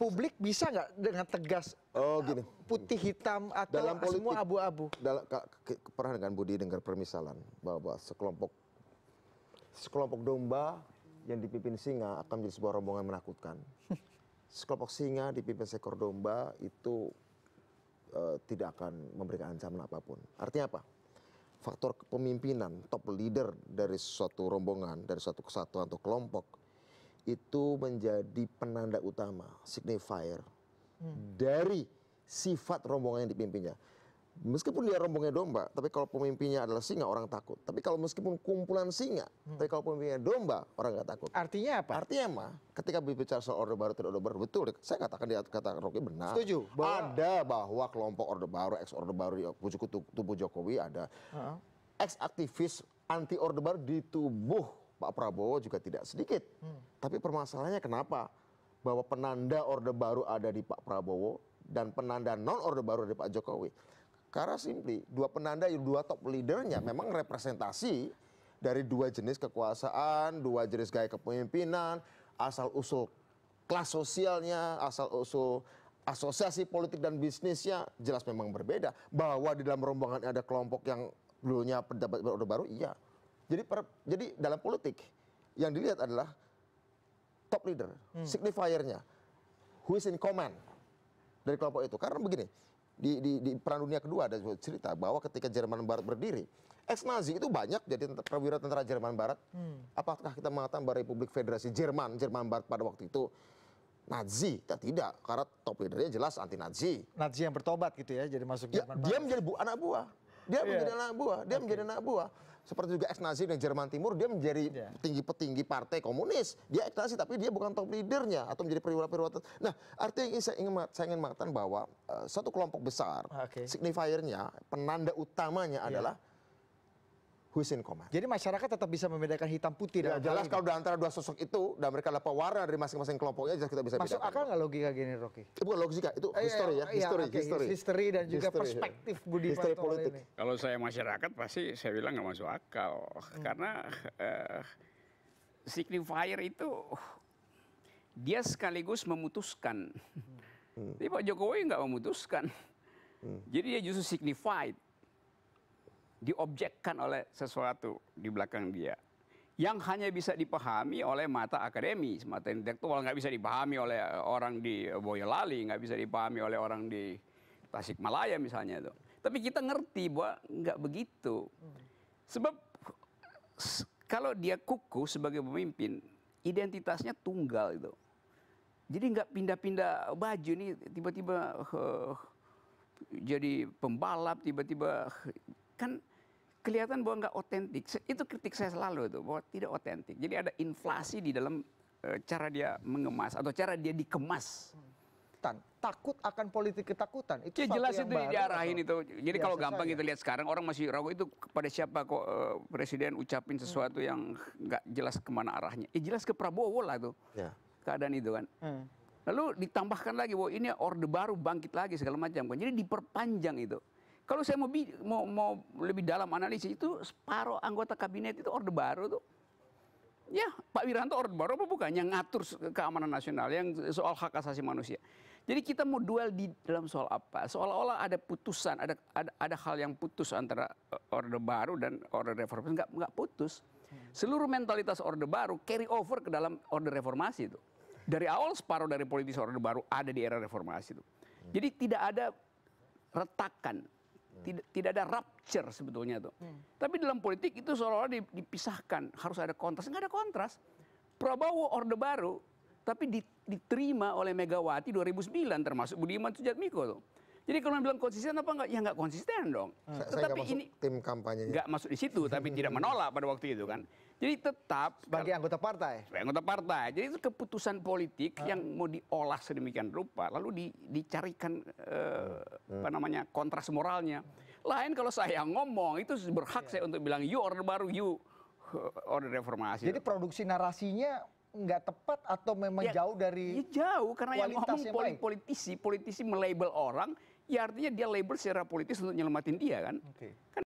publik bisa nggak dengan tegas oh, uh, putih hitam atau semua abu abu Dalam pernah dengan Budi dengar permisalan bahwa sekelompok sekelompok domba yang dipimpin singa akan menjadi sebuah rombongan menakutkan sekelompok singa dipimpin seekor domba itu uh, tidak akan memberikan ancaman apapun artinya apa faktor kepemimpinan top leader dari suatu rombongan dari suatu kesatuan atau kelompok itu menjadi penanda utama, signifier hmm. dari sifat rombongan yang dipimpinnya. Meskipun dia rombongnya domba, tapi kalau pemimpinnya adalah singa orang takut. Tapi kalau meskipun kumpulan singa, hmm. tapi kalau pemimpinnya domba orang nggak takut. Artinya apa? Artinya mah ketika berbicara soal orde baru tidak orde baru betul. Saya katakan dia kata Rocky benar. Setuju. Bahwa... Ada bahwa kelompok orde baru, ex orde baru di ya, tubuh Jokowi ada. Uh -huh. Ex aktivis anti orde baru di tubuh Pak Prabowo juga tidak sedikit. Hmm. Tapi permasalahannya kenapa bahwa penanda Orde Baru ada di Pak Prabowo dan penanda non Orde Baru ada di Pak Jokowi? Karena simply dua penanda dua top leadernya memang representasi dari dua jenis kekuasaan, dua jenis gaya kepemimpinan, asal usul kelas sosialnya, asal usul asosiasi politik dan bisnisnya jelas memang berbeda. Bahwa di dalam rombongan ada kelompok yang dulunya pendapat Orde Baru, iya jadi dalam politik yang dilihat adalah top leader hmm. signifiernya who is in command dari kelompok itu karena begini di perang dunia kedua ada cerita bahwa ketika Jerman Barat berdiri ex Nazi itu banyak jadi perwira tentara Jerman Barat hmm. apakah kita mengatakan bahwa Republik Federasi Jerman Jerman Barat pada waktu itu Nazi, tidak, karena top leadernya jelas anti Nazi. Nazi yang bertobat gitu ya, jadi masuk ya, Jerman Barat. Dia menjadi bu anak buah. Dia yeah. menjadi anak buah, dia okay. menjadi anak buah. Seperti juga ex Nazi dari Jerman Timur, dia menjadi iya. petinggi-petinggi partai komunis. Dia ex Nazi tapi dia bukan top leadernya atau menjadi perwira-perwira. Nah, artinya yang saya ingin saya ingin mengatakan bahwa uh, eh, satu kelompok besar, okay. signifiernya, penanda utamanya yeah. adalah Husin Komar. Jadi masyarakat tetap bisa membedakan hitam putih. Ya, jelas kalau udah antara dua sosok itu, dan mereka dapat warna dari masing-masing kelompoknya, jelas kita bisa Masuk bedakan. akal nggak logika gini, Rocky? Itu eh, bukan logika, itu eh, history ya, iya, history, okay. history. History dan juga history, perspektif ya. Budi history politik. Ini. Kalau saya masyarakat pasti saya bilang nggak masuk akal, hmm. karena eh, signifier itu dia sekaligus memutuskan. Hmm. Tapi Pak Jokowi nggak memutuskan. Hmm. Jadi dia justru signified diobjekkan oleh sesuatu di belakang dia yang hanya bisa dipahami oleh mata akademis, mata intelektual nggak bisa dipahami oleh eh, orang di Boyolali, nggak bisa dipahami oleh orang di Tasikmalaya misalnya itu. Tapi kita ngerti bahwa nggak begitu. Sebab kalau dia kuku sebagai pemimpin, identitasnya tunggal itu. Jadi nggak pindah-pindah baju nih tiba-tiba uh, jadi pembalap tiba-tiba eh, kan kelihatan bahwa nggak otentik. Itu kritik saya selalu itu bahwa tidak otentik. Jadi ada inflasi di dalam eh, cara dia mengemas atau cara dia dikemas. Tan, takut akan politik ketakutan itu ya, jelas itu baru, diarahin atau? itu. Jadi ya, kalau gampang kita lihat sekarang orang masih ragu itu kepada siapa kok uh, presiden ucapin hmm. sesuatu hmm. yang nggak jelas kemana arahnya. Ya jelas ke Prabowo lah tuh ya. keadaan itu kan. Hmm. Lalu ditambahkan lagi bahwa ini orde baru bangkit lagi segala macam kan. Jadi diperpanjang itu. Kalau saya mau, mau, mau lebih dalam analisis itu separuh anggota kabinet itu Orde Baru tuh. Ya, Pak Wiranto Orde Baru apa bukan? Yang ngatur keamanan nasional, yang soal hak asasi manusia. Jadi kita mau duel di dalam soal apa? Seolah-olah ada putusan, ada, ada ada hal yang putus antara eh, Orde Baru dan Orde Reformasi. Enggak, enggak putus. Seluruh mentalitas Orde Baru carry over ke dalam Orde Reformasi itu. Dari awal separuh dari politisi Orde Baru ada di era Reformasi itu. Jadi tidak ada retakan Hmm. tidak tidak ada rupture sebetulnya tuh hmm. tapi dalam politik itu seolah olah dipisahkan harus ada kontras nggak ada kontras Prabowo orde baru tapi diterima oleh Megawati 2009 termasuk Budiman Sujatmiko tuh jadi kalau bilang konsisten apa enggak? Ya enggak konsisten dong. Hmm. Tetapi ini tim kampanye Enggak masuk di situ tapi tidak menolak pada waktu itu kan. Jadi tetap sebagai anggota partai. Sebagai anggota partai. Jadi itu keputusan politik hmm. yang mau diolah sedemikian rupa lalu di, dicarikan eh, hmm. apa namanya? kontras moralnya. Lain kalau saya ngomong itu berhak yeah. saya untuk bilang you order baru you order reformasi. Jadi produksi narasinya nggak tepat atau memang ya, jauh dari ya jauh karena yang ngomong yang politisi politisi melabel orang ya artinya dia label secara politis untuk nyelamatin dia kan